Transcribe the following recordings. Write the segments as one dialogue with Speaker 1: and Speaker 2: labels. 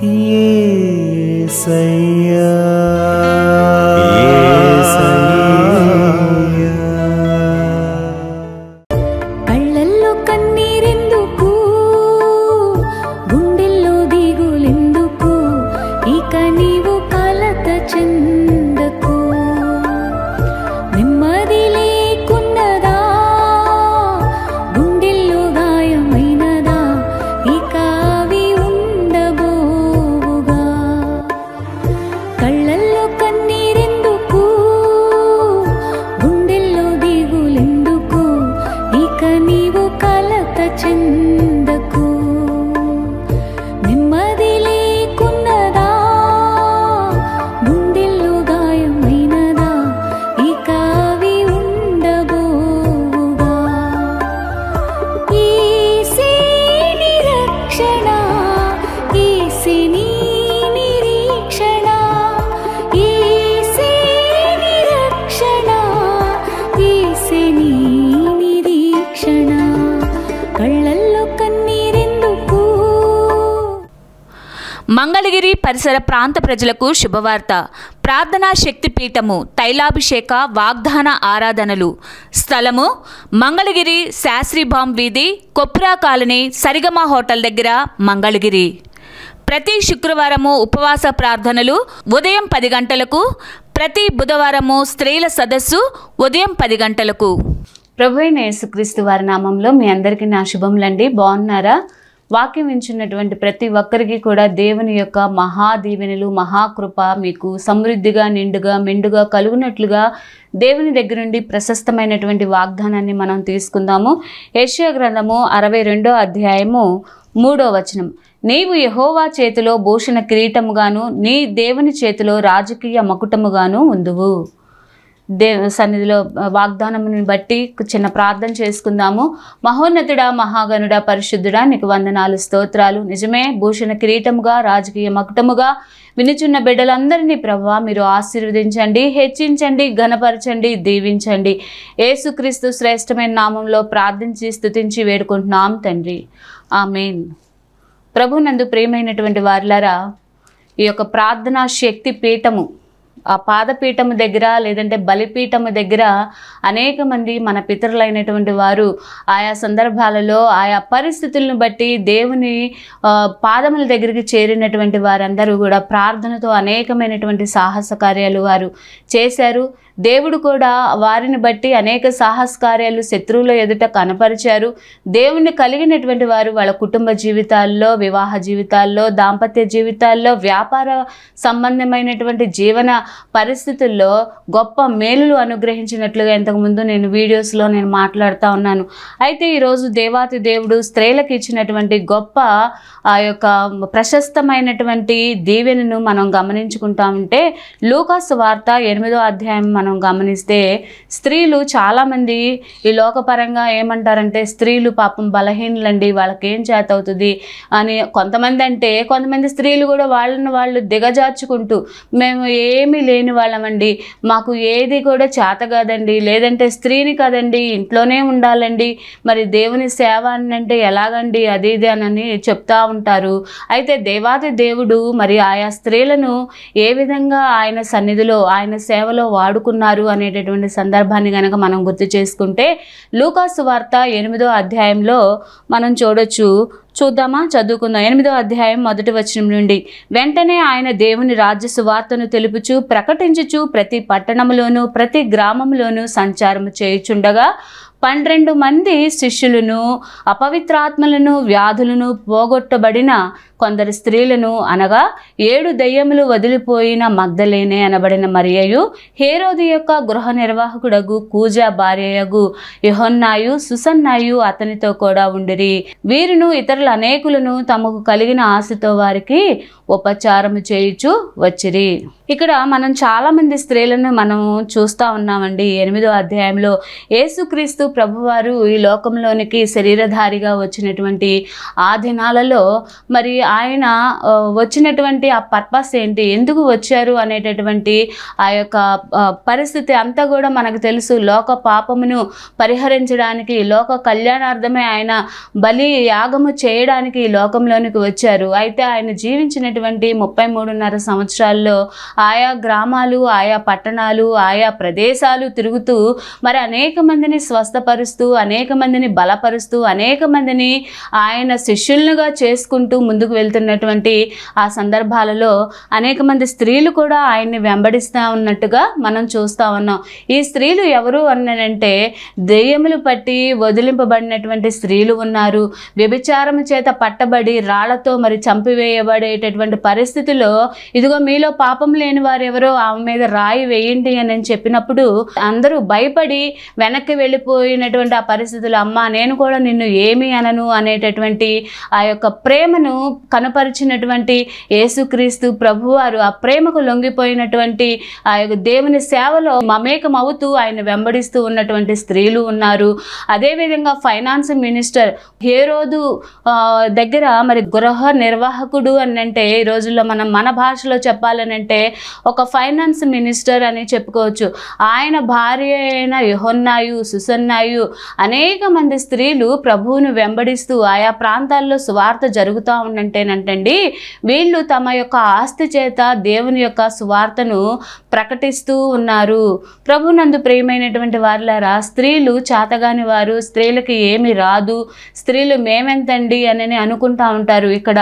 Speaker 1: 夜色。మంగళగిరి పరిసర ప్రాంత ప్రజలకు శుభవార్త ప్రార్థనా పీఠము తైలాభిషేక వాగ్దాన ఆరాధనలు స్థలము మంగళగిరి శాస్త్రీభామ్ వీధి కొప్పురా కాలనీ సరిగమ హోటల్ దగ్గర మంగళగిరి ప్రతి శుక్రవారము ఉపవాస ప్రార్థనలు ఉదయం పది గంటలకు ప్రతి బుధవారము స్త్రీల సదస్సు ఉదయం పది గంటలకు ప్రభు యేసుక్రీస్తు వారి నామంలో మీ అందరికీ నా శుభములండి బాగున్నారా వాక్యం వింటున్నటువంటి ప్రతి ఒక్కరికి కూడా దేవుని యొక్క మహాదీవెనులు మహాకృప మీకు సమృద్ధిగా నిండుగా మెండుగా కలుగునట్లుగా దేవుని దగ్గర నుండి ప్రశస్తమైనటువంటి వాగ్దానాన్ని మనం తీసుకుందాము ఏషియా గ్రంథము అరవై రెండో అధ్యాయము మూడో వచనం నీవు యహోవా చేతిలో భూషణ కిరీటముగాను నీ దేవుని చేతిలో రాజకీయ మకుటముగాను ఉందువు దే సన్నిధిలో వాగ్దానముని బట్టి చిన్న ప్రార్థన చేసుకుందాము మహోన్నతుడ మహాగనుడ పరిశుద్ధుడా నీకు వందనాలు స్తోత్రాలు నిజమే భూషణ కిరీటముగా రాజకీయ మకుటముగా వినుచున్న బిడ్డలందరినీ ప్రభావ మీరు ఆశీర్వదించండి హెచ్చించండి ఘనపరచండి దీవించండి ఏసుక్రీస్తు శ్రేష్టమైన నామంలో ప్రార్థించి స్థుతించి వేడుకుంటున్నాం తండ్రి ఆ మెయిన్ ప్రభునందు ప్రేమైనటువంటి వారిలారా ఈ యొక్క ప్రార్థనా శక్తి పీఠము ఆ పాదపీఠము దగ్గర లేదంటే బలిపీఠము దగ్గర అనేక మంది మన పితరులైనటువంటి వారు ఆయా సందర్భాలలో ఆయా పరిస్థితులను బట్టి దేవుని పాదముల దగ్గరికి చేరినటువంటి వారందరూ కూడా ప్రార్థనతో అనేకమైనటువంటి సాహస కార్యాలు వారు చేశారు దేవుడు కూడా వారిని బట్టి అనేక కార్యాలు శత్రువుల ఎదుట కనపరిచారు దేవుణ్ణి కలిగినటువంటి వారు వాళ్ళ కుటుంబ జీవితాల్లో వివాహ జీవితాల్లో దాంపత్య జీవితాల్లో వ్యాపార సంబంధమైనటువంటి జీవన పరిస్థితుల్లో గొప్ప మేలులు అనుగ్రహించినట్లుగా ఇంతకుముందు నేను వీడియోస్లో నేను మాట్లాడుతూ ఉన్నాను అయితే ఈరోజు దేవాతి దేవుడు స్త్రీలకు ఇచ్చినటువంటి గొప్ప ఆ యొక్క ప్రశస్తమైనటువంటి దీవెనను మనం గమనించుకుంటా ఉంటే లూకాస్ వార్త ఎనిమిదో అధ్యాయం మనం మనం గమనిస్తే స్త్రీలు చాలామంది ఈ లోకపరంగా ఏమంటారంటే స్త్రీలు పాపం బలహీనులండి వాళ్ళకి ఏం చేత అవుతుంది అని కొంతమంది అంటే కొంతమంది స్త్రీలు కూడా వాళ్ళని వాళ్ళు దిగజార్చుకుంటూ మేము ఏమీ లేని వాళ్ళమండి మాకు ఏది కూడా చేత కాదండి లేదంటే స్త్రీని కాదండి ఇంట్లోనే ఉండాలండి మరి దేవుని సేవ అంటే ఎలాగండి అది ఇది అని చెప్తా ఉంటారు అయితే దేవాది దేవుడు మరి ఆయా స్త్రీలను ఏ విధంగా ఆయన సన్నిధిలో ఆయన సేవలో వాడుకున్నారు ఉన్నారు అనేటటువంటి సందర్భాన్ని కనుక మనం గుర్తు చేసుకుంటే లూకాసు వార్త ఎనిమిదో అధ్యాయంలో మనం చూడొచ్చు చూద్దామా చదువుకుందాం ఎనిమిదో అధ్యాయం మొదటి వచనం నుండి వెంటనే ఆయన దేవుని రాజ్య సువార్తను తెలుపుచు ప్రకటించుచు ప్రతి పట్టణంలోనూ ప్రతి గ్రామంలోనూ సంచారం చేయుచుండగా పన్నెండు మంది శిష్యులను అపవిత్రాత్మలను వ్యాధులను పోగొట్టబడిన కొందరు స్త్రీలను అనగా ఏడు దయ్యములు వదిలిపోయిన మగ్ధలేనే అనబడిన మరియయు హేరోది యొక్క గృహ నిర్వాహకుడగు కూజా భార్యయగు యహొన్నాయు సుసన్నాయు అతనితో కూడా ఉండిరి వీరును ఇతరుల అనేకులను తమకు కలిగిన ఆశతో వారికి ఉపచారము చేయుచు వచ్చిరి ఇక్కడ మనం చాలామంది స్త్రీలను మనం చూస్తూ ఉన్నామండి ఎనిమిదో అధ్యాయంలో యేసుక్రీస్తు ప్రభువారు ఈ లోకంలోనికి శరీరధారిగా వచ్చినటువంటి ఆ దినాలలో మరి ఆయన వచ్చినటువంటి ఆ పర్పస్ ఏంటి ఎందుకు వచ్చారు అనేటటువంటి ఆ యొక్క పరిస్థితి అంతా కూడా మనకు తెలుసు లోక పాపమును పరిహరించడానికి లోక కళ్యాణార్థమే ఆయన బలి యాగము చేయడానికి ఈ లోకంలోనికి వచ్చారు అయితే ఆయన జీవించినటువంటి ముప్పై మూడున్నర సంవత్సరాల్లో ఆయా గ్రామాలు ఆయా పట్టణాలు ఆయా ప్రదేశాలు తిరుగుతూ మరి అనేక మందిని స్వస్థ స్వస్థపరుస్తూ అనేక మందిని బలపరుస్తూ అనేక మందిని ఆయన శిష్యులుగా చేసుకుంటూ ముందుకు వెళ్తున్నటువంటి ఆ సందర్భాలలో అనేక మంది స్త్రీలు కూడా ఆయన్ని వెంబడిస్తూ ఉన్నట్టుగా మనం చూస్తూ ఉన్నాం ఈ స్త్రీలు ఎవరు అన్నానంటే దెయ్యములు పట్టి వదిలింపబడినటువంటి స్త్రీలు ఉన్నారు వ్యభిచారం చేత పట్టబడి రాళ్లతో మరి చంపివేయబడేటటువంటి పరిస్థితిలో ఇదిగో మీలో పాపం లేని వారెవరో ఆమె మీద రాయి వేయండి అని చెప్పినప్పుడు అందరూ భయపడి వెనక్కి వెళ్ళిపోయి పోయినటువంటి ఆ పరిస్థితులు అమ్మ నేను కూడా నిన్ను ఏమి అనను అనేటటువంటి ఆ యొక్క ప్రేమను కనపరిచినటువంటి యేసుక్రీస్తు ప్రభువారు ఆ ప్రేమకు లొంగిపోయినటువంటి ఆ యొక్క దేవుని సేవలో మమేకం అవుతూ ఆయన వెంబడిస్తూ ఉన్నటువంటి స్త్రీలు ఉన్నారు అదేవిధంగా ఫైనాన్స్ మినిస్టర్ ఏ రోజు దగ్గర మరి గృహ నిర్వాహకుడు అని అంటే ఈ రోజుల్లో మనం మన భాషలో చెప్పాలనంటే ఒక ఫైనాన్స్ మినిస్టర్ అని చెప్పుకోవచ్చు ఆయన భార్య అయిన యహొన్నాయు సుసన్నాయు ఉన్నాయి అనేక మంది స్త్రీలు ప్రభువును వెంబడిస్తూ ఆయా ప్రాంతాల్లో సువార్త జరుగుతూ ఉందంటేనంటండి వీళ్ళు తమ యొక్క ఆస్తి చేత దేవుని యొక్క సువార్తను ప్రకటిస్తూ ఉన్నారు ప్రభునందు ప్రియమైనటువంటి వారిలారా స్త్రీలు చేతగాని వారు స్త్రీలకి ఏమి రాదు స్త్రీలు మేమెంతండి అని అనుకుంటా ఉంటారు ఇక్కడ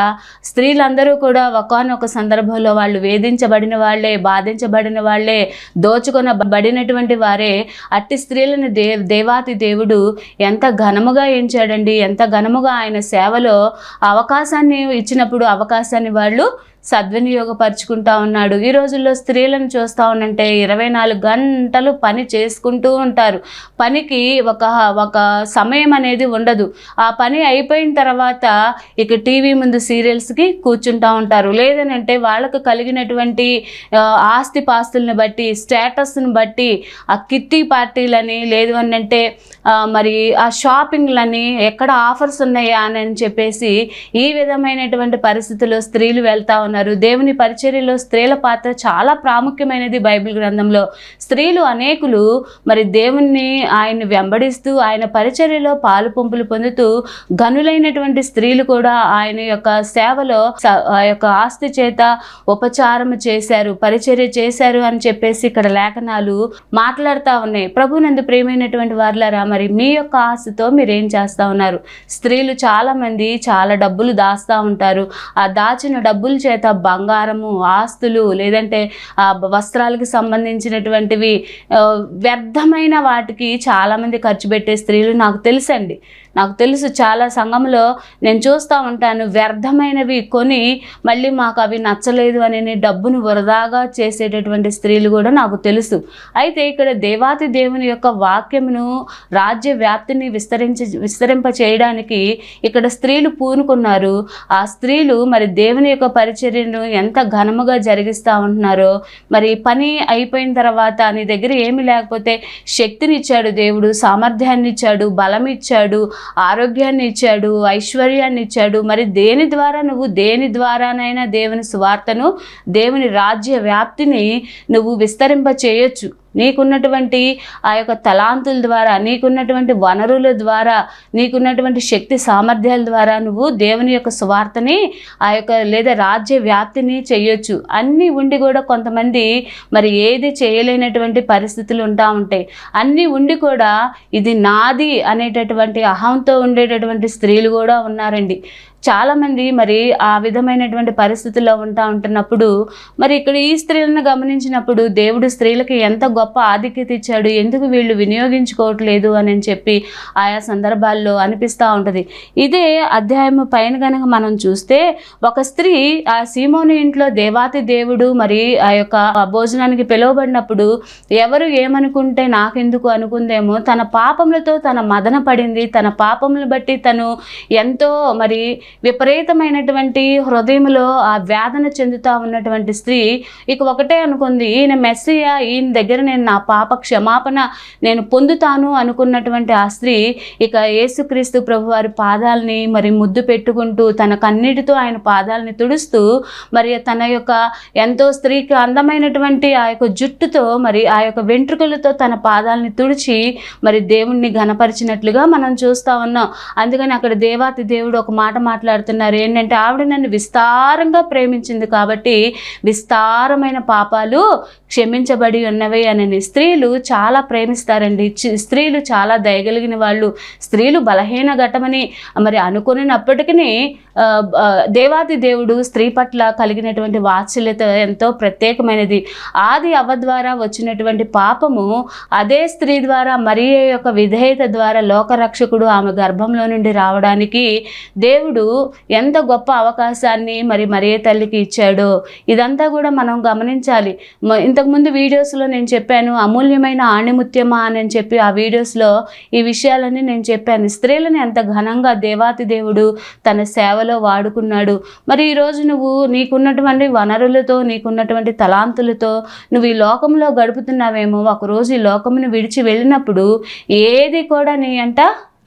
Speaker 1: స్త్రీలందరూ కూడా ఒకనొక సందర్భంలో వాళ్ళు వేధించబడిన వాళ్ళే బాధించబడిన వాళ్ళే దోచుకొనబడినటువంటి వారే అట్టి స్త్రీలను దే దేవాతి సాక్షాత్ దేవుడు ఎంత ఘనముగా ఎంచాడండి ఎంత ఘనముగా ఆయన సేవలో అవకాశాన్ని ఇచ్చినప్పుడు అవకాశాన్ని వాళ్ళు సద్వినియోగపరుచుకుంటా ఉన్నాడు ఈ రోజుల్లో స్త్రీలను చూస్తూ ఉన్నంటే ఇరవై నాలుగు గంటలు పని చేసుకుంటూ ఉంటారు పనికి ఒక ఒక సమయం అనేది ఉండదు ఆ పని అయిపోయిన తర్వాత ఇక టీవీ ముందు సీరియల్స్కి కూర్చుంటూ ఉంటారు లేదనంటే వాళ్ళకు కలిగినటువంటి ఆస్తి పాస్తుల్ని బట్టి స్టేటస్ని బట్టి ఆ కిట్టి పార్టీలని లేదు అనంటే మరి ఆ షాపింగ్లని ఎక్కడ ఆఫర్స్ ఉన్నాయా అని చెప్పేసి ఈ విధమైనటువంటి పరిస్థితుల్లో స్త్రీలు వెళ్తా ఉన్నారు ఉన్నారు దేవుని పరిచర్యలో స్త్రీల పాత్ర చాలా ప్రాముఖ్యమైనది బైబిల్ గ్రంథంలో స్త్రీలు అనేకులు మరి దేవుణ్ణి ఆయన్ని వెంబడిస్తూ ఆయన పరిచర్యలో పాలు పంపులు పొందుతూ గనులైనటువంటి స్త్రీలు కూడా ఆయన యొక్క సేవలో ఆ యొక్క ఆస్తి చేత ఉపచారం చేశారు పరిచర్య చేశారు అని చెప్పేసి ఇక్కడ లేఖనాలు మాట్లాడుతూ ఉన్నాయి ప్రభు నందు ప్రేమైనటువంటి వారులరా మరి మీ యొక్క ఆస్తితో మీరేం చేస్తూ ఉన్నారు స్త్రీలు చాలామంది చాలా డబ్బులు దాస్తూ ఉంటారు ఆ దాచిన డబ్బుల చేత బంగారము ఆస్తులు లేదంటే వస్త్రాలకు సంబంధించినటువంటివి వ్యర్థమైన వాటికి చాలామంది ఖర్చు పెట్టే స్త్రీలు నాకు తెలుసండి నాకు తెలుసు చాలా సంఘంలో నేను చూస్తూ ఉంటాను వ్యర్థమైనవి కొని మళ్ళీ మాకు అవి నచ్చలేదు అని డబ్బును వృధాగా చేసేటటువంటి స్త్రీలు కూడా నాకు తెలుసు అయితే ఇక్కడ దేవాతి దేవుని యొక్క వాక్యమును రాజ్య వ్యాప్తిని విస్తరించి విస్తరింప చేయడానికి ఇక్కడ స్త్రీలు పూనుకున్నారు ఆ స్త్రీలు మరి దేవుని యొక్క పరిచర్యను ఎంత ఘనముగా జరిగిస్తూ ఉంటున్నారో మరి పని అయిపోయిన తర్వాత నీ దగ్గర ఏమి లేకపోతే శక్తినిచ్చాడు దేవుడు సామర్థ్యాన్ని ఇచ్చాడు బలం ఇచ్చాడు ఆరోగ్యాన్ని ఇచ్చాడు ఐశ్వర్యాన్ని ఇచ్చాడు మరి దేని ద్వారా నువ్వు దేని ద్వారానైనా దేవుని సువార్తను దేవుని రాజ్య వ్యాప్తిని నువ్వు విస్తరింప చేయొచ్చు నీకున్నటువంటి ఆ యొక్క తలాంతుల ద్వారా నీకున్నటువంటి వనరుల ద్వారా నీకున్నటువంటి శక్తి సామర్థ్యాల ద్వారా నువ్వు దేవుని యొక్క సువార్తని ఆ యొక్క లేదా రాజ్య వ్యాప్తిని చేయొచ్చు అన్నీ ఉండి కూడా కొంతమంది మరి ఏది చేయలేనటువంటి పరిస్థితులు ఉంటా ఉంటాయి అన్నీ ఉండి కూడా ఇది నాది అనేటటువంటి అహంతో ఉండేటటువంటి స్త్రీలు కూడా ఉన్నారండి చాలామంది మరి ఆ విధమైనటువంటి పరిస్థితుల్లో ఉంటా ఉంటున్నప్పుడు మరి ఇక్కడ ఈ స్త్రీలను గమనించినప్పుడు దేవుడు స్త్రీలకి ఎంత గొప్ప ఆధిక్యత ఇచ్చాడు ఎందుకు వీళ్ళు వినియోగించుకోవట్లేదు అని చెప్పి ఆయా సందర్భాల్లో అనిపిస్తూ ఉంటుంది ఇదే అధ్యాయం పైన కనుక మనం చూస్తే ఒక స్త్రీ ఆ సీమోని ఇంట్లో దేవాతి దేవుడు మరి ఆ యొక్క భోజనానికి పిలువబడినప్పుడు ఎవరు ఏమనుకుంటే నాకెందుకు అనుకుందేమో తన పాపములతో తన మదన పడింది తన పాపములు బట్టి తను ఎంతో మరి విపరీతమైనటువంటి హృదయంలో ఆ వేదన చెందుతా ఉన్నటువంటి స్త్రీ ఇక ఒకటే అనుకుంది ఈయన మెస్సయ్య ఈయన దగ్గర నేను నా పాప క్షమాపణ నేను పొందుతాను అనుకున్నటువంటి ఆ స్త్రీ ఇక యేసుక్రీస్తు ప్రభు వారి పాదాలని మరి ముద్దు పెట్టుకుంటూ తన కన్నీటితో ఆయన పాదాలని తుడుస్తూ మరి తన యొక్క ఎంతో స్త్రీకి అందమైనటువంటి ఆ యొక్క జుట్టుతో మరి ఆ యొక్క వెంట్రుకలతో తన పాదాలని తుడిచి మరి దేవుణ్ణి ఘనపరిచినట్లుగా మనం చూస్తూ ఉన్నాం అందుకని అక్కడ దేవాతి దేవుడు ఒక మాట మాట్లాడు మాట్లాడుతున్నారు ఏంటంటే ఆవిడ నన్ను విస్తారంగా ప్రేమించింది కాబట్టి విస్తారమైన పాపాలు క్షమించబడి ఉన్నవి అని స్త్రీలు చాలా ప్రేమిస్తారండి స్త్రీలు చాలా దయగలిగిన వాళ్ళు స్త్రీలు బలహీన ఘటమని మరి అనుకున్నప్పటికీ దేవాది దేవుడు స్త్రీ పట్ల కలిగినటువంటి వాత్సల్యత ఎంతో ప్రత్యేకమైనది ఆది అవ ద్వారా వచ్చినటువంటి పాపము అదే స్త్రీ ద్వారా మరియ యొక్క విధేయత ద్వారా లోకరక్షకుడు ఆమె గర్భంలో నుండి రావడానికి దేవుడు దేవుడు ఎంత గొప్ప అవకాశాన్ని మరి మరే తల్లికి ఇచ్చాడో ఇదంతా కూడా మనం గమనించాలి ఇంతకుముందు వీడియోస్లో నేను చెప్పాను అమూల్యమైన ఆణిముత్యమా అని చెప్పి ఆ వీడియోస్లో ఈ విషయాలన్నీ నేను చెప్పాను స్త్రీలను ఎంత ఘనంగా దేవాతి దేవుడు తన సేవలో వాడుకున్నాడు మరి ఈరోజు నువ్వు నీకున్నటువంటి వనరులతో నీకున్నటువంటి తలాంతులతో నువ్వు ఈ లోకంలో గడుపుతున్నావేమో ఒకరోజు ఈ లోకమును విడిచి వెళ్ళినప్పుడు ఏది కూడా నీ అంట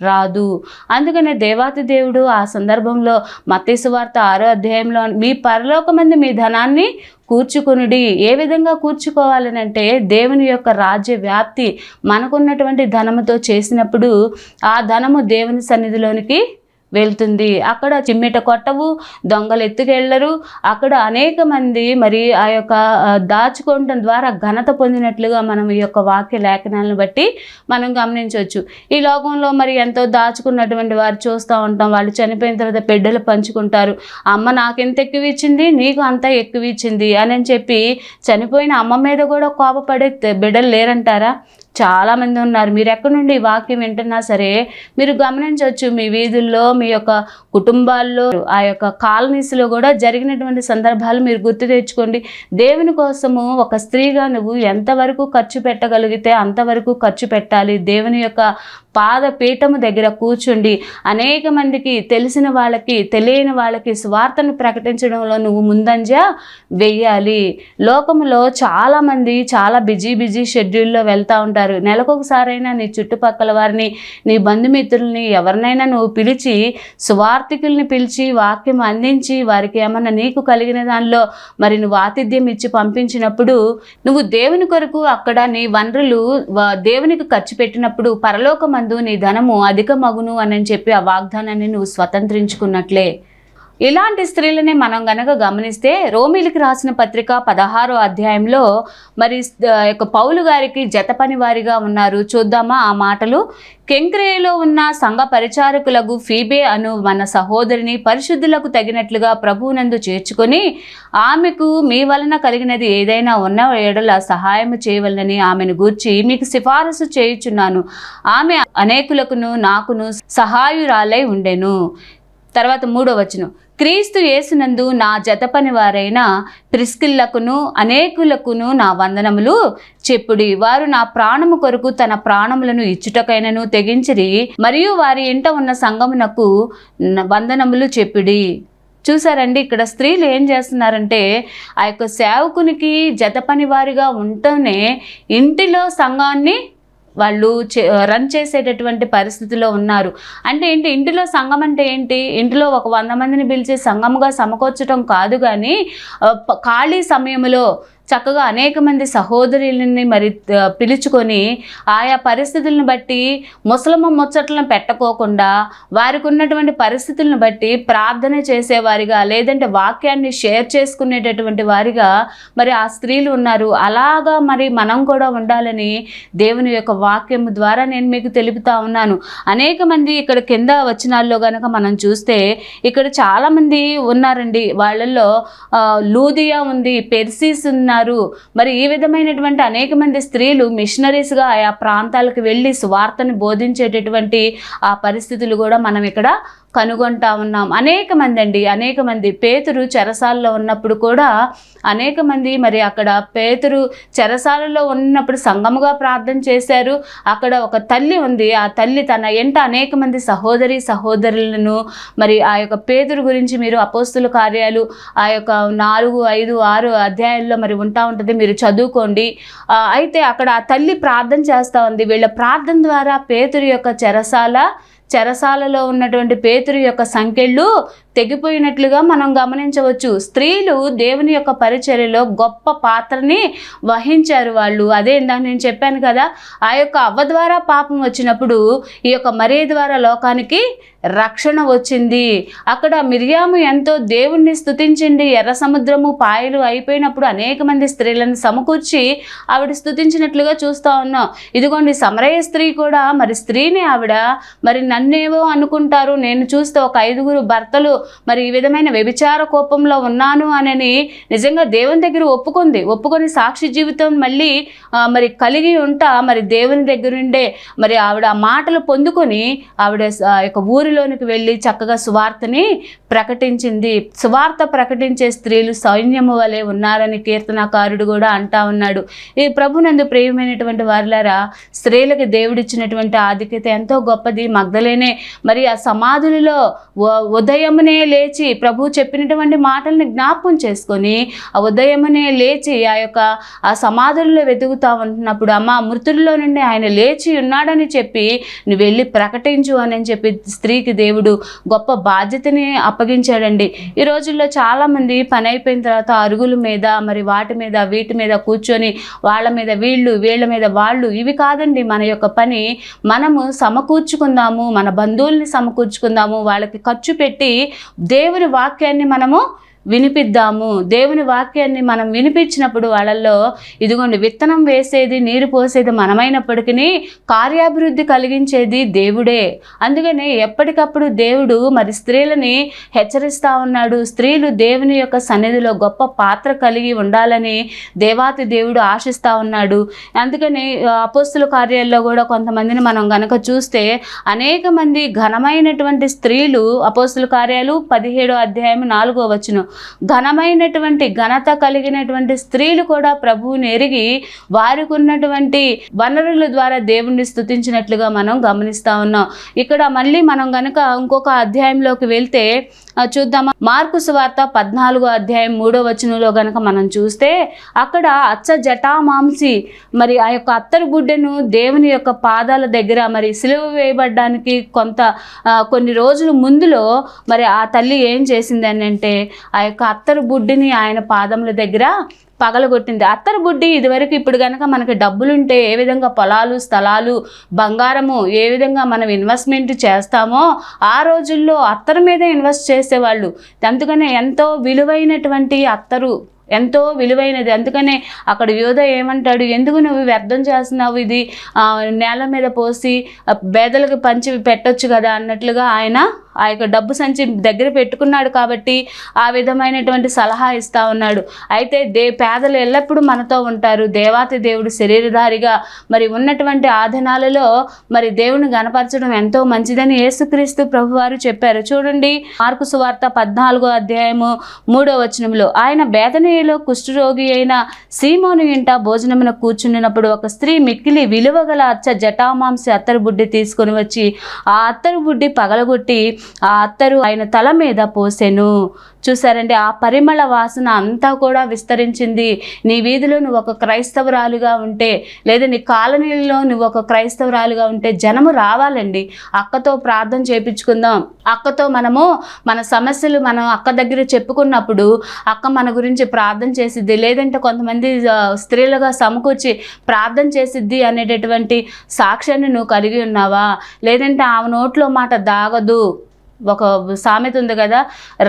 Speaker 1: రాదు అందుకనే దేవాతి దేవుడు ఆ సందర్భంలో మతేశ్వార్త ఆరో అధ్యాయంలో మీ పరలోకమంది మీ ధనాన్ని కూర్చుకునుడి ఏ విధంగా కూర్చుకోవాలని అంటే దేవుని యొక్క రాజ్య వ్యాప్తి మనకున్నటువంటి ధనముతో చేసినప్పుడు ఆ ధనము దేవుని సన్నిధిలోనికి వెళ్తుంది అక్కడ చిమ్మిట కొట్టవు దొంగలు ఎత్తుకెళ్లరు అక్కడ అనేక మంది మరి ఆ యొక్క దాచుకోవటం ద్వారా ఘనత పొందినట్లుగా మనం ఈ యొక్క వాక్య లేఖనాలను బట్టి మనం గమనించవచ్చు ఈ లోకంలో మరి ఎంతో దాచుకున్నటువంటి వారు చూస్తూ ఉంటాం వాళ్ళు చనిపోయిన తర్వాత బిడ్డలు పంచుకుంటారు అమ్మ నాకెంత ఎక్కువ ఇచ్చింది నీకు అంత ఎక్కువ ఇచ్చింది అని చెప్పి చనిపోయిన అమ్మ మీద కూడా కోపపడే బిడ్డలు లేరంటారా చాలామంది ఉన్నారు మీరు ఎక్కడి నుండి వాక్యం వింటున్నా సరే మీరు గమనించవచ్చు మీ వీధుల్లో మీ యొక్క కుటుంబాల్లో ఆ యొక్క కాలనీస్లో కూడా జరిగినటువంటి సందర్భాలు మీరు గుర్తు తెచ్చుకోండి దేవుని కోసము ఒక స్త్రీగా నువ్వు ఎంతవరకు ఖర్చు పెట్టగలిగితే అంతవరకు ఖర్చు పెట్టాలి దేవుని యొక్క పాదపీఠము దగ్గర కూర్చుండి అనేక మందికి తెలిసిన వాళ్ళకి తెలియని వాళ్ళకి స్వార్థను ప్రకటించడంలో నువ్వు ముందంజ వెయ్యాలి లోకంలో చాలామంది చాలా బిజీ బిజీ షెడ్యూల్లో వెళ్తూ ఉంటారు నెలకొకసారైనా నీ చుట్టుపక్కల వారిని నీ బంధుమిత్రుల్ని ఎవరినైనా నువ్వు పిలిచి స్వార్థికుల్ని పిలిచి వాక్యం అందించి వారికి ఏమన్నా నీకు కలిగిన దానిలో మరి నువ్వు ఆతిథ్యం ఇచ్చి పంపించినప్పుడు నువ్వు దేవుని కొరకు అక్కడ నీ వనరులు దేవునికి ఖర్చు పెట్టినప్పుడు పరలోకం మందు నీ ధనము అధిక మగును అని చెప్పి ఆ వాగ్దానాన్ని నువ్వు స్వతంత్రించుకున్నట్లే ఇలాంటి స్త్రీలనే మనం గనక గమనిస్తే రోమిలికి రాసిన పత్రిక పదహారో అధ్యాయంలో మరి యొక్క పౌలు గారికి జతపని వారిగా ఉన్నారు చూద్దామా ఆ మాటలు కెంక్రేయలో ఉన్న సంఘ పరిచారకులకు ఫీబే అను మన సహోదరిని పరిశుద్ధులకు తగినట్లుగా ప్రభువునందు చేర్చుకొని ఆమెకు మీ వలన కలిగినది ఏదైనా ఉన్న ఏడల సహాయం చేయవలనని ఆమెను గూర్చి మీకు సిఫారసు చేయుచున్నాను ఆమె అనేకులకును నాకును సహాయురాలై ఉండెను తర్వాత మూడో వచ్చును క్రీస్తు యేసునందు నా జతపని వారైన ప్రిస్కిల్లకును అనేకులకును నా వందనములు చెప్పుడి వారు నా ప్రాణము కొరకు తన ప్రాణములను ఇచ్చుటకైనను తెగించిరి మరియు వారి ఇంట ఉన్న సంగమునకు వందనములు చెప్పుడి చూసారండి ఇక్కడ స్త్రీలు ఏం చేస్తున్నారంటే ఆ యొక్క సేవకునికి జత వారిగా ఉంటూనే ఇంటిలో సంఘాన్ని వాళ్ళు రన్ చేసేటటువంటి పరిస్థితిలో ఉన్నారు అంటే ఏంటి ఇంటిలో సంఘం అంటే ఏంటి ఇంటిలో ఒక వంద మందిని పిలిచి సంఘముగా సమకూర్చడం కాదు కానీ ఖాళీ సమయంలో చక్కగా అనేక మంది సహోదరులని మరి పిలుచుకొని ఆయా పరిస్థితులను బట్టి ముసలమ్మ ముచ్చట్లను పెట్టకోకుండా వారికి ఉన్నటువంటి పరిస్థితులను బట్టి ప్రార్థన చేసేవారిగా లేదంటే వాక్యాన్ని షేర్ చేసుకునేటటువంటి వారిగా మరి ఆ స్త్రీలు ఉన్నారు అలాగా మరి మనం కూడా ఉండాలని దేవుని యొక్క వాక్యం ద్వారా నేను మీకు తెలుపుతా ఉన్నాను అనేక మంది ఇక్కడ కింద వచ్చినాల్లో కనుక మనం చూస్తే ఇక్కడ చాలామంది ఉన్నారండి వాళ్ళల్లో లూదియా ఉంది పెర్సీస్ ఉన్నారు ఉన్నారు మరి ఈ విధమైనటువంటి అనేక మంది స్త్రీలు మిషనరీస్గా ఆయా ప్రాంతాలకు వెళ్ళి స్వార్థను బోధించేటటువంటి ఆ పరిస్థితులు కూడా మనం ఇక్కడ కనుగొంటా ఉన్నాం అనేక మంది అండి అనేక మంది పేతురు చెరసాలలో ఉన్నప్పుడు కూడా అనేక మంది మరి అక్కడ పేతురు చెరసాలలో ఉన్నప్పుడు సంగముగా ప్రార్థన చేశారు అక్కడ ఒక తల్లి ఉంది ఆ తల్లి తన ఎంట అనేక మంది సహోదరి సహోదరులను మరి ఆ యొక్క పేతురు గురించి మీరు అపోస్తుల కార్యాలు ఆ యొక్క నాలుగు ఐదు ఆరు అధ్యాయాల్లో మరి ఉంటా ఉంటుంది మీరు చదువుకోండి అయితే అక్కడ ఆ తల్లి ప్రార్థన చేస్తూ ఉంది వీళ్ళ ప్రార్థన ద్వారా పేతురు యొక్క చెరసాల చెరసాలలో ఉన్నటువంటి పేతురు యొక్క సంకెళ్ళు తెగిపోయినట్లుగా మనం గమనించవచ్చు స్త్రీలు దేవుని యొక్క పరిచర్యలో గొప్ప పాత్రని వహించారు వాళ్ళు అదే ఇందాక నేను చెప్పాను కదా ఆ యొక్క అవ్వ ద్వారా పాపం వచ్చినప్పుడు ఈ యొక్క మరే ద్వారా లోకానికి రక్షణ వచ్చింది అక్కడ మిరియాము ఎంతో దేవుణ్ణి స్థుతించింది ఎర్ర సముద్రము పాయలు అయిపోయినప్పుడు అనేక మంది స్త్రీలను సమకూర్చి ఆవిడ స్థుతించినట్లుగా చూస్తూ ఉన్నాం ఇదిగోండి సమరయ స్త్రీ కూడా మరి స్త్రీని ఆవిడ మరి నన్నేవో అనుకుంటారు నేను చూస్తే ఒక ఐదుగురు భర్తలు మరి ఈ విధమైన వ్యభిచార కోపంలో ఉన్నాను అనని నిజంగా దేవుని దగ్గర ఒప్పుకుంది ఒప్పుకొని సాక్షి జీవితం మళ్ళీ మరి కలిగి ఉంటా మరి దేవుని దగ్గర ఉండే మరి ఆవిడ ఆ మాటలు పొందుకొని ఆవిడ యొక్క ఊరిలోనికి వెళ్ళి చక్కగా సువార్తని ప్రకటించింది సువార్త ప్రకటించే స్త్రీలు సైన్యము వలె ఉన్నారని కీర్తనాకారుడు కూడా అంటా ఉన్నాడు ఈ ప్రభునందు ప్రియమైనటువంటి వారిలారా స్త్రీలకు దేవుడిచ్చినటువంటి ఆధిక్యత ఎంతో గొప్పది మగ్ధలేనే మరి ఆ సమాధులలో ఉదయమునే ఉదయమునే లేచి ప్రభు చెప్పినటువంటి మాటల్ని జ్ఞాపం చేసుకొని ఆ ఉదయమునే లేచి ఆ యొక్క ఆ సమాధుల్లో వెతుకుతా ఉంటున్నప్పుడు అమ్మ మృతుల్లో నుండి ఆయన లేచి ఉన్నాడని చెప్పి నువ్వు వెళ్ళి ప్రకటించు అని చెప్పి స్త్రీకి దేవుడు గొప్ప బాధ్యతని అప్పగించాడండి ఈ రోజుల్లో చాలామంది పని అయిపోయిన తర్వాత అరుగుల మీద మరి వాటి మీద వీటి మీద కూర్చొని వాళ్ళ మీద వీళ్ళు వీళ్ళ మీద వాళ్ళు ఇవి కాదండి మన యొక్క పని మనము సమకూర్చుకుందాము మన బంధువుల్ని సమకూర్చుకుందాము వాళ్ళకి ఖర్చు పెట్టి దేవుని వాక్యాన్ని మనము వినిపిద్దాము దేవుని వాక్యాన్ని మనం వినిపించినప్పుడు వాళ్ళల్లో ఇదిగోండి విత్తనం వేసేది నీరు పోసేది మనమైనప్పటికీ కార్యాభివృద్ధి కలిగించేది దేవుడే అందుకనే ఎప్పటికప్పుడు దేవుడు మరి స్త్రీలని హెచ్చరిస్తూ ఉన్నాడు స్త్రీలు దేవుని యొక్క సన్నిధిలో గొప్ప పాత్ర కలిగి ఉండాలని దేవాతి దేవుడు ఆశిస్తూ ఉన్నాడు అందుకని అపోస్తుల కార్యాల్లో కూడా కొంతమందిని మనం గనక చూస్తే అనేక మంది ఘనమైనటువంటి స్త్రీలు అపోస్తుల కార్యాలు పదిహేడో అధ్యాయం నాలుగో వచ్చును ఘనమైనటువంటి ఘనత కలిగినటువంటి స్త్రీలు కూడా ప్రభువుని ఎరిగి వారికి ఉన్నటువంటి వనరుల ద్వారా దేవుణ్ణి స్థుతించినట్లుగా మనం గమనిస్తూ ఉన్నాం ఇక్కడ మళ్ళీ మనం గనక ఇంకొక అధ్యాయంలోకి వెళ్తే చూద్దామా మార్కు సువార్త పద్నాలుగు అధ్యాయం మూడో వచనంలో గనక మనం చూస్తే అక్కడ అచ్చ జటామాంసి మరి ఆ యొక్క అత్తరు గుడ్డెను దేవుని యొక్క పాదాల దగ్గర మరి సిలువ వేయబడ్డానికి కొంత కొన్ని రోజుల ముందులో మరి ఆ తల్లి ఏం చేసిందని అంటే ఆ యొక్క అత్తరు బుడ్డిని ఆయన పాదముల దగ్గర పగలగొట్టింది అత్తరు బుడ్డి ఇదివరకు ఇప్పుడు కనుక మనకి డబ్బులుంటే ఏ విధంగా పొలాలు స్థలాలు బంగారము ఏ విధంగా మనం ఇన్వెస్ట్మెంట్ చేస్తామో ఆ రోజుల్లో అత్తరు మీదే ఇన్వెస్ట్ చేసేవాళ్ళు అందుకనే ఎంతో విలువైనటువంటి అత్తరు ఎంతో విలువైనది అందుకనే అక్కడ యోధ ఏమంటాడు ఎందుకు నువ్వు వ్యర్థం చేస్తున్నావు ఇది నేల మీద పోసి పేదలకు పంచి పెట్టొచ్చు కదా అన్నట్లుగా ఆయన ఆ యొక్క డబ్బు సంచి దగ్గర పెట్టుకున్నాడు కాబట్టి ఆ విధమైనటువంటి సలహా ఇస్తూ ఉన్నాడు అయితే దే పేదలు ఎల్లప్పుడూ మనతో ఉంటారు దేవాతి దేవుడు శరీరధారిగా మరి ఉన్నటువంటి ఆధనాలలో మరి దేవుని గనపరచడం ఎంతో మంచిదని యేసుక్రీస్తు ప్రభువారు చెప్పారు చూడండి మార్కు సువార్త పద్నాలుగో అధ్యాయము మూడో వచనంలో ఆయన బేదని సైరీలో కుష్ఠరోగి అయిన సీమోను ఇంట భోజనమున కూర్చున్నప్పుడు ఒక స్త్రీ మిక్కిలి విలువగల అచ్చ జటామాంసి అత్తరు బుడ్డి తీసుకొని వచ్చి ఆ అత్తరు బుడ్డి పగలగొట్టి ఆ అత్తరు ఆయన తల మీద పోసెను చూసారండి ఆ పరిమళ వాసన అంతా కూడా విస్తరించింది నీ వీధిలో నువ్వు ఒక క్రైస్తవరాలుగా ఉంటే లేదా నీ కాలనీలో నువ్వు ఒక క్రైస్తవరాలుగా ఉంటే జనము రావాలండి అక్కతో ప్రార్థన చేపించుకుందాం అక్కతో మనము మన సమస్యలు మనం అక్క దగ్గర చెప్పుకున్నప్పుడు అక్క మన గురించి ప్రార్థన చేసిద్ది లేదంటే కొంతమంది స్త్రీలుగా సమకూర్చి ప్రార్థన చేసిద్ది అనేటటువంటి సాక్ష్యాన్ని నువ్వు కలిగి ఉన్నావా లేదంటే ఆ నోట్లో మాట దాగదు ఒక సామెత ఉంది కదా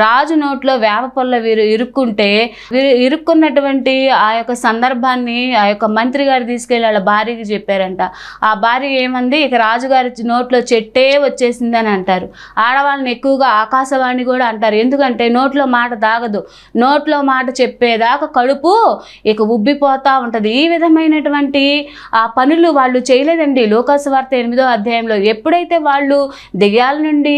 Speaker 1: రాజు నోట్లో వేప పొల్ల వీరు ఇరుక్కుంటే వీరు ఇరుక్కున్నటువంటి ఆ యొక్క సందర్భాన్ని ఆ యొక్క మంత్రి గారు తీసుకెళ్లి వాళ్ళ భార్యకి చెప్పారంట ఆ భార్య ఏమంది ఇక రాజుగారి నోట్లో చెట్టే వచ్చేసింది అని అంటారు ఆడవాళ్ళని ఎక్కువగా ఆకాశవాణి కూడా అంటారు ఎందుకంటే నోట్లో మాట దాగదు నోట్లో మాట చెప్పేదాకా కడుపు ఇక ఉబ్బిపోతూ ఉంటుంది ఈ విధమైనటువంటి ఆ పనులు వాళ్ళు చేయలేదండి లోకాసు వార్త ఎనిమిదో అధ్యాయంలో ఎప్పుడైతే వాళ్ళు దిగాల నుండి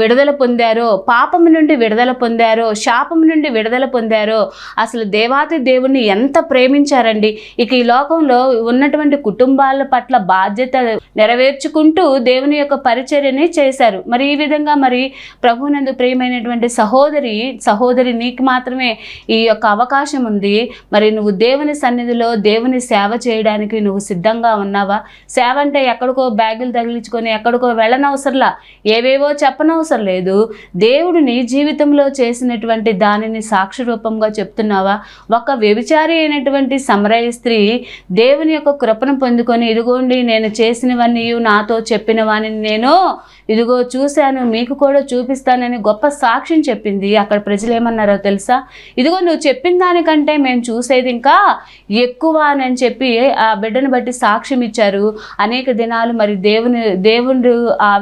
Speaker 1: విడుదల పొందారో పాపం నుండి విడుదల పొందారో శాపం నుండి విడుదల పొందారో అసలు దేవాతి దేవుణ్ణి ఎంత ప్రేమించారండి ఇక ఈ లోకంలో ఉన్నటువంటి కుటుంబాల పట్ల బాధ్యత నెరవేర్చుకుంటూ దేవుని యొక్క పరిచర్యని చేశారు మరి ఈ విధంగా మరి ప్రభునందు ప్రియమైనటువంటి సహోదరి సహోదరి నీకు మాత్రమే ఈ యొక్క అవకాశం ఉంది మరి నువ్వు దేవుని సన్నిధిలో దేవుని సేవ చేయడానికి నువ్వు సిద్ధంగా ఉన్నావా సేవ అంటే ఎక్కడికో బ్యాగులు తగిలించుకొని ఎక్కడికో వెళ్ళనవసరంలా ఏవేవో చెప్ప చెప్పనవసరం లేదు దేవుడు నీ జీవితంలో చేసినటువంటి దానిని సాక్షి రూపంగా చెప్తున్నావా ఒక వ్యభిచారి అయినటువంటి సమరయ స్త్రీ దేవుని యొక్క కృపను పొందుకొని ఇదిగోండి నేను చేసినవన్నీ నాతో చెప్పినవని నేను ఇదిగో చూశాను మీకు కూడా చూపిస్తానని గొప్ప సాక్ష్యం చెప్పింది అక్కడ ప్రజలు ఏమన్నారో తెలుసా ఇదిగో నువ్వు చెప్పిన దానికంటే మేము చూసేది ఇంకా ఎక్కువ అని చెప్పి ఆ బిడ్డను బట్టి సాక్ష్యం ఇచ్చారు అనేక దినాలు మరి దేవుని దేవుడు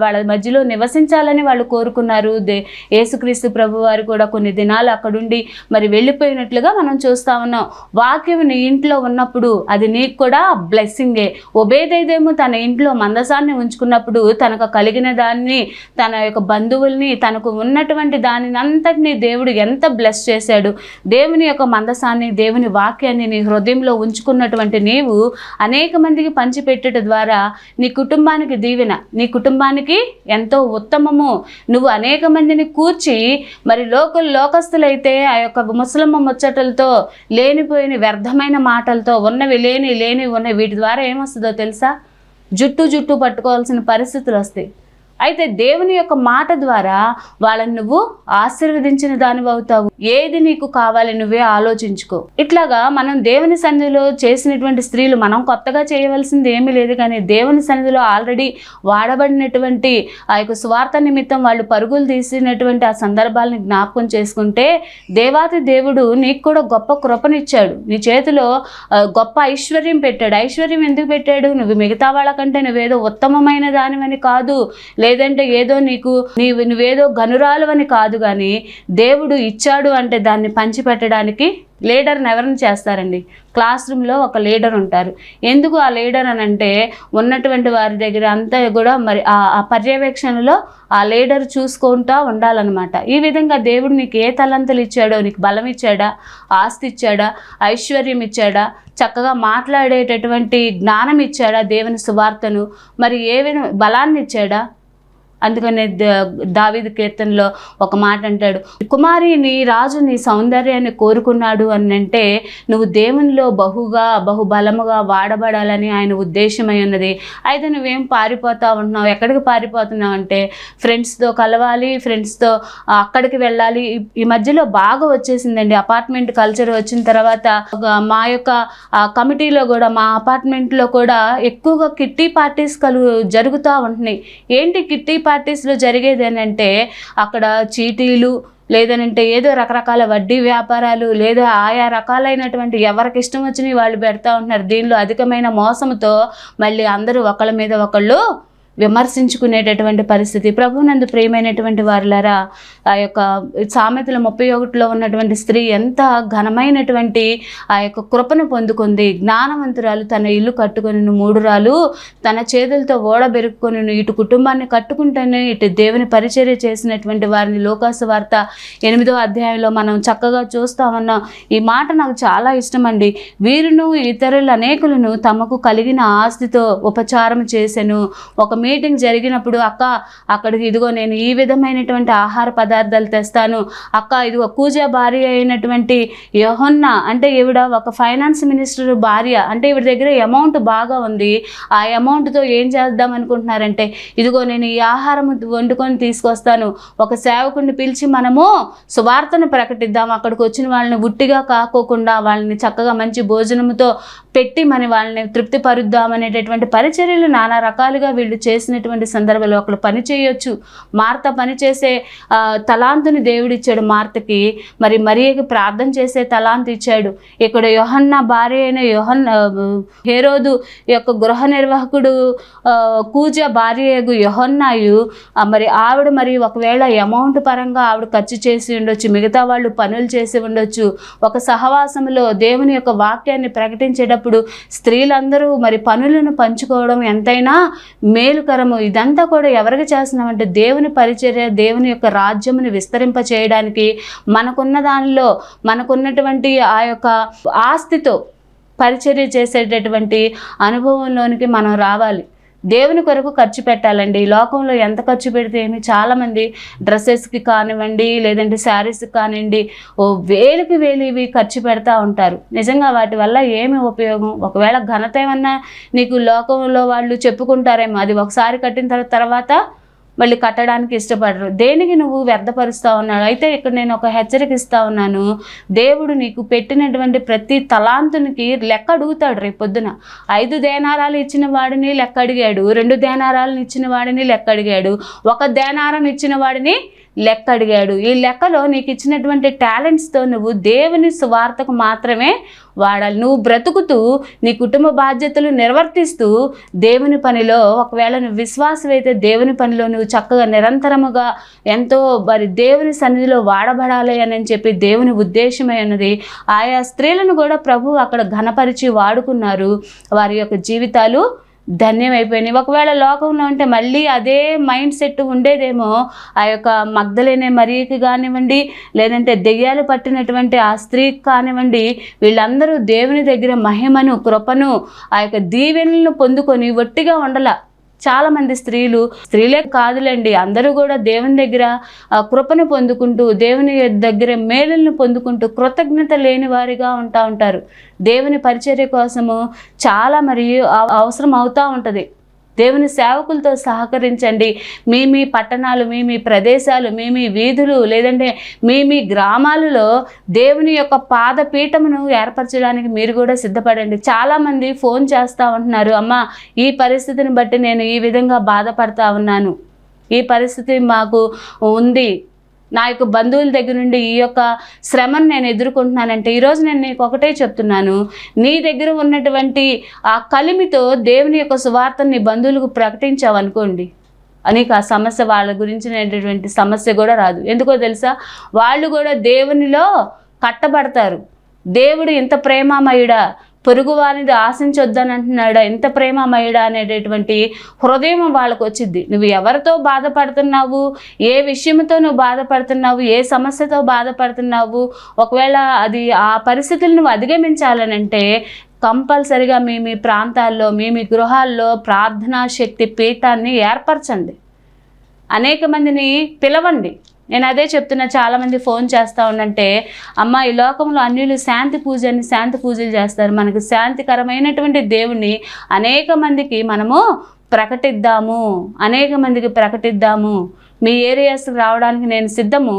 Speaker 1: వాళ్ళ మధ్యలో నివసించాలని వాళ్ళు కోరుకున్నారు దే యేసుక్రీస్తు ప్రభు వారు కూడా కొన్ని దినాలు అక్కడుండి మరి వెళ్ళిపోయినట్లుగా మనం చూస్తా ఉన్నాం వాక్యం నీ ఇంట్లో ఉన్నప్పుడు అది నీకు కూడా బ్లెస్సింగే ఒబేదేదేమో తన ఇంట్లో మందసాన్ని ఉంచుకున్నప్పుడు తనకు కలిగిన దాన్ని తన యొక్క బంధువుల్ని తనకు ఉన్నటువంటి దానిని అంతటినీ దేవుడు ఎంత బ్లెస్ చేశాడు దేవుని యొక్క మందసాన్ని దేవుని వాక్యాన్ని నీ హృదయంలో ఉంచుకున్నటువంటి నీవు అనేక మందికి పంచిపెట్టడం ద్వారా నీ కుటుంబానికి దీవెన నీ కుటుంబానికి ఎంతో ఉత్తమము నువ్వు అనేక మందిని కూర్చి మరి లోకల్ లోకస్తులైతే ఆ యొక్క ముసలమ్మ ముచ్చటలతో లేనిపోయిన వ్యర్థమైన మాటలతో ఉన్నవి లేని లేని ఉన్నవి వీటి ద్వారా ఏమొస్తుందో తెలుసా జుట్టు జుట్టు పట్టుకోవాల్సిన పరిస్థితులు వస్తాయి అయితే దేవుని యొక్క మాట ద్వారా వాళ్ళని నువ్వు ఆశీర్వదించిన దానివి అవుతావు ఏది నీకు కావాలి నువ్వే ఆలోచించుకో ఇట్లాగా మనం దేవుని సన్నిధిలో చేసినటువంటి స్త్రీలు మనం కొత్తగా చేయవలసింది ఏమీ లేదు కానీ దేవుని సన్నిధిలో ఆల్రెడీ వాడబడినటువంటి ఆ యొక్క స్వార్థ నిమిత్తం వాళ్ళు పరుగులు తీసినటువంటి ఆ సందర్భాలని జ్ఞాపకం చేసుకుంటే దేవాతి దేవుడు నీకు కూడా గొప్ప కృపనిచ్చాడు నీ చేతిలో గొప్ప ఐశ్వర్యం పెట్టాడు ఐశ్వర్యం ఎందుకు పెట్టాడు నువ్వు మిగతా వాళ్ళకంటే నువ్వేదో ఉత్తమమైన దానివని కాదు లేదంటే ఏదో నీకు నీవు నువ్వేదో అని కాదు కానీ దేవుడు ఇచ్చాడు అంటే దాన్ని పంచిపెట్టడానికి లీడర్ని ఎవరిని చేస్తారండి క్లాస్ రూమ్లో ఒక లీడర్ ఉంటారు ఎందుకు ఆ లీడర్ అని అంటే ఉన్నటువంటి వారి దగ్గర అంతా కూడా మరి ఆ పర్యవేక్షణలో ఆ లీడర్ చూసుకుంటూ ఉండాలన్నమాట ఈ విధంగా దేవుడు నీకు ఏ తలంతలు ఇచ్చాడో నీకు బలం ఇచ్చాడా ఆస్తి ఇచ్చాడా ఐశ్వర్యం ఇచ్చాడా చక్కగా మాట్లాడేటటువంటి జ్ఞానం ఇచ్చాడా దేవుని సువార్తను మరి ఏ బలాన్ని ఇచ్చాడా అందుకనే దావిద కీర్తనలో ఒక మాట అంటాడు కుమారిని రాజుని సౌందర్యాన్ని కోరుకున్నాడు అని అంటే నువ్వు దేవునిలో బహుగా బహుబలముగా వాడబడాలని ఆయన ఉద్దేశమై ఉన్నది అయితే నువ్వేం పారిపోతా ఉంటున్నావు ఎక్కడికి పారిపోతున్నావు అంటే ఫ్రెండ్స్తో కలవాలి ఫ్రెండ్స్తో అక్కడికి వెళ్ళాలి ఈ మధ్యలో బాగా వచ్చేసిందండి అపార్ట్మెంట్ కల్చర్ వచ్చిన తర్వాత మా యొక్క కమిటీలో కూడా మా అపార్ట్మెంట్లో కూడా ఎక్కువగా కిట్టి పార్టీస్ కలు జరుగుతూ ఉంటున్నాయి ఏంటి కిట్టి పార్టీస్లో జరిగేది ఏంటంటే అక్కడ చీటీలు లేదనంటే ఏదో రకరకాల వడ్డీ వ్యాపారాలు లేదా ఆయా రకాలైనటువంటి ఎవరికి ఇష్టం వచ్చినవి వాళ్ళు పెడతా ఉంటున్నారు దీనిలో అధికమైన మోసంతో మళ్ళీ అందరూ ఒకళ్ళ మీద ఒకళ్ళు విమర్శించుకునేటటువంటి పరిస్థితి ప్రభునందు ప్రేమైనటువంటి వారులరా ఆ యొక్క సామెతల ముప్పై ఒకటిలో ఉన్నటువంటి స్త్రీ ఎంత ఘనమైనటువంటి ఆ యొక్క కృపను పొందుకుంది జ్ఞానవంతురాలు తన ఇల్లు కట్టుకుని మూడు రాలు తన చేతులతో ఓడబెరుక్కుని ఇటు కుటుంబాన్ని కట్టుకుంటేనే ఇటు దేవుని పరిచర్య చేసినటువంటి వారిని లోకాసు వార్త ఎనిమిదో అధ్యాయంలో మనం చక్కగా చూస్తామన్న ఈ మాట నాకు చాలా ఇష్టమండి వీరును ఇతరుల అనేకులను తమకు కలిగిన ఆస్తితో ఉపచారం చేశాను ఒక మీటింగ్ జరిగినప్పుడు అక్క అక్కడికి ఇదిగో నేను ఈ విధమైనటువంటి ఆహార పదార్థాలు తెస్తాను అక్క ఇదిగో కూజా భార్య అయినటువంటి యహొన్న అంటే ఈవిడ ఒక ఫైనాన్స్ మినిస్టర్ భార్య అంటే ఈవిడ దగ్గర అమౌంట్ బాగా ఉంది ఆ అమౌంట్తో ఏం చేద్దాం అనుకుంటున్నారంటే ఇదిగో నేను ఈ ఆహారం వండుకొని తీసుకొస్తాను ఒక సేవకుడిని పిలిచి మనము సువార్తను ప్రకటిద్దాం అక్కడికి వచ్చిన వాళ్ళని ఉట్టిగా కాకోకుండా వాళ్ళని చక్కగా మంచి భోజనంతో పెట్టి మరి వాళ్ళని తృప్తిపరుద్దామనేటటువంటి పరిచర్యలు నానా రకాలుగా వీళ్ళు చేసినటువంటి సందర్భంలో ఒకళ్ళు పని చేయొచ్చు మార్త పనిచేసే తలాంతుని దేవుడిచ్చాడు మార్తకి మరి మరియకి ప్రార్థన చేసే తలాంతు ఇచ్చాడు ఇక్కడ యోహన్న భార్య అయిన యోహన్ హేరోదు యొక్క గృహ నిర్వాహకుడు కూజ భార్య యోహన్నాయు మరి ఆవిడ మరి ఒకవేళ అమౌంట్ పరంగా ఆవిడ ఖర్చు చేసి ఉండొచ్చు మిగతా వాళ్ళు పనులు చేసి ఉండొచ్చు ఒక సహవాసంలో దేవుని యొక్క వాక్యాన్ని ప్రకటించేటప్పుడు ఉన్నప్పుడు స్త్రీలందరూ మరి పనులను పంచుకోవడం ఎంతైనా మేలుకరము ఇదంతా కూడా ఎవరికి చేస్తున్నామంటే దేవుని పరిచర్య దేవుని యొక్క రాజ్యమును విస్తరింప చేయడానికి మనకున్న దానిలో మనకున్నటువంటి ఆ యొక్క ఆస్తితో పరిచర్య చేసేటటువంటి అనుభవంలోనికి మనం రావాలి దేవుని కొరకు ఖర్చు పెట్టాలండి లోకంలో ఎంత ఖర్చు పెడితే ఏమి చాలామంది డ్రెస్సెస్కి కానివ్వండి లేదంటే శారీస్కి కానివ్వండి ఓ వేలుకి వేలు ఇవి ఖర్చు పెడతా ఉంటారు నిజంగా వాటి వల్ల ఏమి ఉపయోగం ఒకవేళ ఘనత ఏమన్నా నీకు లోకంలో వాళ్ళు చెప్పుకుంటారేమో అది ఒకసారి కట్టిన తర్వాత మళ్ళీ కట్టడానికి ఇష్టపడరు దేనికి నువ్వు వ్యర్థపరుస్తూ ఉన్నాడు అయితే ఇక్కడ నేను ఒక హెచ్చరిక ఇస్తా ఉన్నాను దేవుడు నీకు పెట్టినటువంటి ప్రతి తలాంతునికి లెక్క అడుగుతాడు పొద్దున ఐదు దేనారాలు ఇచ్చిన వాడిని లెక్క అడిగాడు రెండు దేనారాలను ఇచ్చిన వాడిని లెక్క అడిగాడు ఒక దేనారం ఇచ్చిన వాడిని లెక్క అడిగాడు ఈ లెక్కలో నీకు ఇచ్చినటువంటి టాలెంట్స్తో నువ్వు దేవుని స్వార్థకు మాత్రమే వాడాలి నువ్వు బ్రతుకుతూ నీ కుటుంబ బాధ్యతలు నిర్వర్తిస్తూ దేవుని పనిలో ఒకవేళ నువ్వు అయితే దేవుని పనిలో నువ్వు చక్కగా నిరంతరముగా ఎంతో మరి దేవుని సన్నిధిలో వాడబడాలి అని చెప్పి దేవుని ఉద్దేశమై ఉన్నది ఆయా స్త్రీలను కూడా ప్రభు అక్కడ ఘనపరిచి వాడుకున్నారు వారి యొక్క జీవితాలు ధన్యమైపోయినాయి ఒకవేళ లోకంలో ఉంటే మళ్ళీ అదే మైండ్ సెట్ ఉండేదేమో ఆ యొక్క మగ్ధలేనే మరీకి కానివ్వండి లేదంటే దెయ్యాలు పట్టినటువంటి ఆ స్త్రీకి కానివ్వండి వీళ్ళందరూ దేవుని దగ్గర మహిమను కృపను ఆ యొక్క దీవెనలను పొందుకొని ఒట్టిగా ఉండలా చాలామంది స్త్రీలు స్త్రీలే కాదులేండి అందరూ కూడా దేవుని దగ్గర కృపను పొందుకుంటూ దేవుని దగ్గర మేలులను పొందుకుంటూ కృతజ్ఞత లేని వారిగా ఉంటా ఉంటారు దేవుని పరిచర్య కోసము చాలా మరియు అవసరం అవుతూ ఉంటుంది దేవుని సేవకులతో సహకరించండి మీ మీ పట్టణాలు మీ మీ ప్రదేశాలు మీ మీ వీధులు లేదంటే మీ మీ గ్రామాలలో దేవుని యొక్క పాదపీఠమును ఏర్పరచడానికి మీరు కూడా సిద్ధపడండి చాలామంది ఫోన్ చేస్తూ ఉంటున్నారు అమ్మ ఈ పరిస్థితిని బట్టి నేను ఈ విధంగా బాధపడతా ఉన్నాను ఈ పరిస్థితి మాకు ఉంది నా యొక్క బంధువుల దగ్గర నుండి ఈ యొక్క శ్రమను నేను ఎదుర్కొంటున్నానంటే ఈరోజు నేను నీకు ఒకటే చెప్తున్నాను నీ దగ్గర ఉన్నటువంటి ఆ కలిమితో దేవుని యొక్క సువార్తను నీ బంధువులకు ప్రకటించావనుకోండి అనేక ఆ సమస్య వాళ్ళ గురించినటువంటి సమస్య కూడా రాదు ఎందుకో తెలుసా వాళ్ళు కూడా దేవునిలో కట్టబడతారు దేవుడు ఇంత ప్రేమామయుడా పొరుగు వారిని ఆశించొద్దనంటున్నాడా ఎంత ప్రేమమయ్యడా అనేటటువంటి హృదయం వాళ్ళకు వచ్చింది నువ్వు ఎవరితో బాధపడుతున్నావు ఏ విషయంతో నువ్వు బాధపడుతున్నావు ఏ సమస్యతో బాధపడుతున్నావు ఒకవేళ అది ఆ పరిస్థితులను నువ్వు అధిగమించాలనంటే కంపల్సరిగా మీ మీ ప్రాంతాల్లో మీ మీ గృహాల్లో ప్రార్థనా శక్తి పీఠాన్ని ఏర్పరచండి అనేక మందిని పిలవండి నేను అదే చెప్తున్నా చాలామంది ఫోన్ చేస్తూ ఉండంటే అమ్మ ఈ లోకంలో అన్యులు శాంతి పూజ అని శాంతి పూజలు చేస్తారు మనకు శాంతికరమైనటువంటి దేవుణ్ణి అనేక మందికి మనము ప్రకటిద్దాము అనేక మందికి ప్రకటిద్దాము మీ ఏరియాస్కి రావడానికి నేను సిద్ధము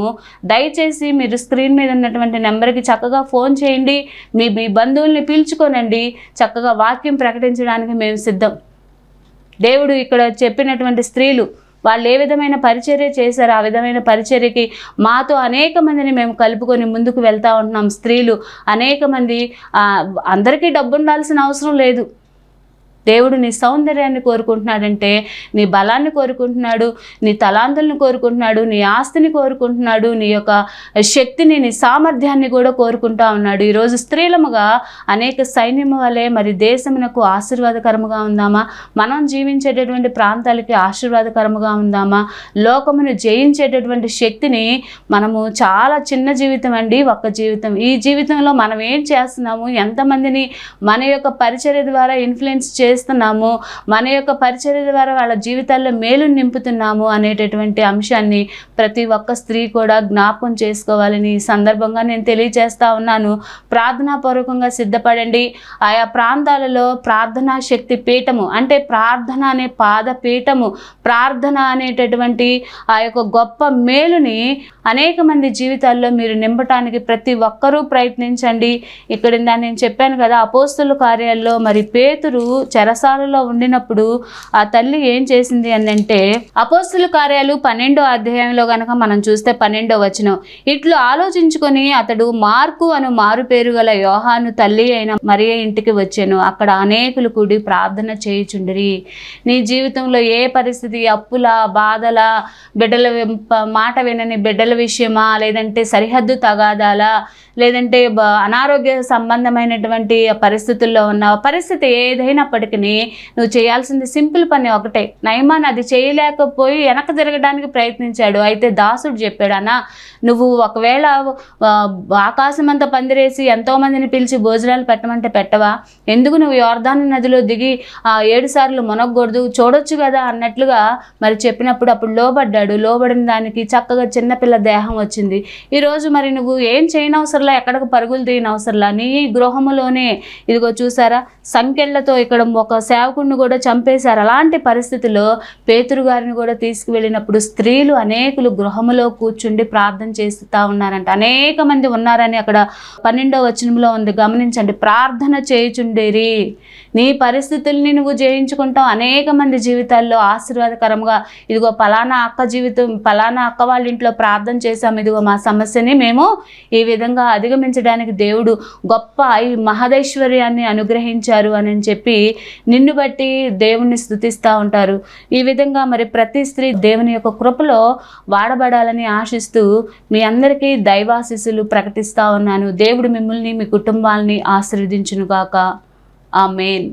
Speaker 1: దయచేసి మీరు స్క్రీన్ మీద ఉన్నటువంటి నెంబర్కి చక్కగా ఫోన్ చేయండి మీ మీ బంధువుల్ని పీల్చుకోనండి చక్కగా వాక్యం ప్రకటించడానికి మేము సిద్ధం దేవుడు ఇక్కడ చెప్పినటువంటి స్త్రీలు వాళ్ళు ఏ విధమైన పరిచర్య చేశారో ఆ విధమైన పరిచర్యకి మాతో అనేక మందిని మేము కలుపుకొని ముందుకు వెళ్తూ ఉంటున్నాం స్త్రీలు అనేక మంది అందరికీ డబ్బు ఉండాల్సిన అవసరం లేదు దేవుడు నీ సౌందర్యాన్ని కోరుకుంటున్నాడంటే నీ బలాన్ని కోరుకుంటున్నాడు నీ తలాంతులను కోరుకుంటున్నాడు నీ ఆస్తిని కోరుకుంటున్నాడు నీ యొక్క శక్తిని నీ సామర్థ్యాన్ని కూడా కోరుకుంటా ఉన్నాడు ఈరోజు స్త్రీలముగా అనేక సైన్యం వలె మరి దేశమునకు ఆశీర్వాదకరముగా ఉందామా మనం జీవించేటటువంటి ప్రాంతాలకి ఆశీర్వాదకరముగా ఉందామా లోకమును జయించేటటువంటి శక్తిని మనము చాలా చిన్న జీవితం అండి ఒక్క జీవితం ఈ జీవితంలో మనం ఏం చేస్తున్నాము ఎంతమందిని మన యొక్క పరిచర్య ద్వారా ఇన్ఫ్లుయెన్స్ చేసి చేస్తున్నాము మన యొక్క పరిచర్య ద్వారా వాళ్ళ జీవితాల్లో మేలు నింపుతున్నాము అనేటటువంటి అంశాన్ని ప్రతి ఒక్క స్త్రీ కూడా జ్ఞాపకం చేసుకోవాలని ఈ సందర్భంగా నేను తెలియజేస్తా ఉన్నాను ప్రార్థనాపూర్వకంగా సిద్ధపడండి ఆయా ప్రాంతాలలో ప్రార్థనా శక్తి పీఠము అంటే ప్రార్థన అనే పాద పీఠము ప్రార్థన అనేటటువంటి ఆ యొక్క గొప్ప మేలుని అనేక మంది జీవితాల్లో మీరు నింపటానికి ప్రతి ఒక్కరూ ప్రయత్నించండి ఇక్కడ నేను చెప్పాను కదా అపోస్తుల కార్యాల్లో మరి పేతురు చర చెరసాలలో ఉండినప్పుడు ఆ తల్లి ఏం చేసింది అని అంటే అపోస్తుల కార్యాలు పన్నెండో అధ్యాయంలో గనక మనం చూస్తే పన్నెండో వచనం ఇట్లు ఆలోచించుకొని అతడు మార్కు అను మారు పేరు గల యోహాను తల్లి అయిన మరి ఇంటికి వచ్చాను అక్కడ అనేకులు కూడి ప్రార్థన చేయుచుండ్రి నీ జీవితంలో ఏ పరిస్థితి అప్పుల బాధల బిడ్డల మాట వినని బిడ్డల విషయమా లేదంటే సరిహద్దు తగాదాలా లేదంటే అనారోగ్య సంబంధమైనటువంటి పరిస్థితుల్లో ఉన్న పరిస్థితి ఏదైనప్పటికీ అన్నిటినీ నువ్వు చేయాల్సింది సింపుల్ పని ఒకటే నయమాన్ అది చేయలేకపోయి వెనక తిరగడానికి ప్రయత్నించాడు అయితే దాసుడు చెప్పాడు అన్న నువ్వు ఒకవేళ ఆకాశం అంతా పందిరేసి ఎంతోమందిని పిలిచి భోజనాలు పెట్టమంటే పెట్టవా ఎందుకు నువ్వు యోర్ధాన నదిలో దిగి ఆ ఏడు సార్లు మునగకూడదు చూడొచ్చు కదా అన్నట్లుగా మరి చెప్పినప్పుడు అప్పుడు లోబడ్డాడు లోబడిన దానికి చక్కగా చిన్నపిల్ల దేహం వచ్చింది ఈరోజు మరి నువ్వు ఏం చేయనవసరంలా ఎక్కడికి పరుగులు తీయనవసరంలా నీ గృహములోనే ఇదిగో చూసారా సంఖ్యలతో ఇక్కడ ఒక సేవకుడిని కూడా చంపేశారు అలాంటి పరిస్థితుల్లో పేతురు గారిని కూడా తీసుకువెళ్ళినప్పుడు స్త్రీలు అనేకులు గృహములో కూర్చుండి ప్రార్థన చేస్తూ ఉన్నారంట అనేక మంది ఉన్నారని అక్కడ పన్నెండో వచనంలో ఉంది గమనించండి ప్రార్థన చేయుచుండేరి నీ పరిస్థితుల్ని నువ్వు జయించుకుంటావు అనేక మంది జీవితాల్లో ఆశీర్వాదకరంగా ఇదిగో పలానా అక్క జీవితం పలానా అక్క వాళ్ళ ఇంట్లో ప్రార్థన చేశాము ఇదిగో మా సమస్యని మేము ఈ విధంగా అధిగమించడానికి దేవుడు గొప్ప ఈ మహదైశ్వర్యాన్ని అనుగ్రహించారు అని చెప్పి నిన్ను బట్టి దేవుణ్ణి స్థుతిస్తూ ఉంటారు ఈ విధంగా మరి ప్రతి స్త్రీ దేవుని యొక్క కృపలో వాడబడాలని ఆశిస్తూ మీ అందరికీ దైవాశిస్సులు ప్రకటిస్తూ ఉన్నాను దేవుడు మిమ్మల్ని మీ కుటుంబాలని ఆశీర్వదించునుగాక ఆ మెయిన్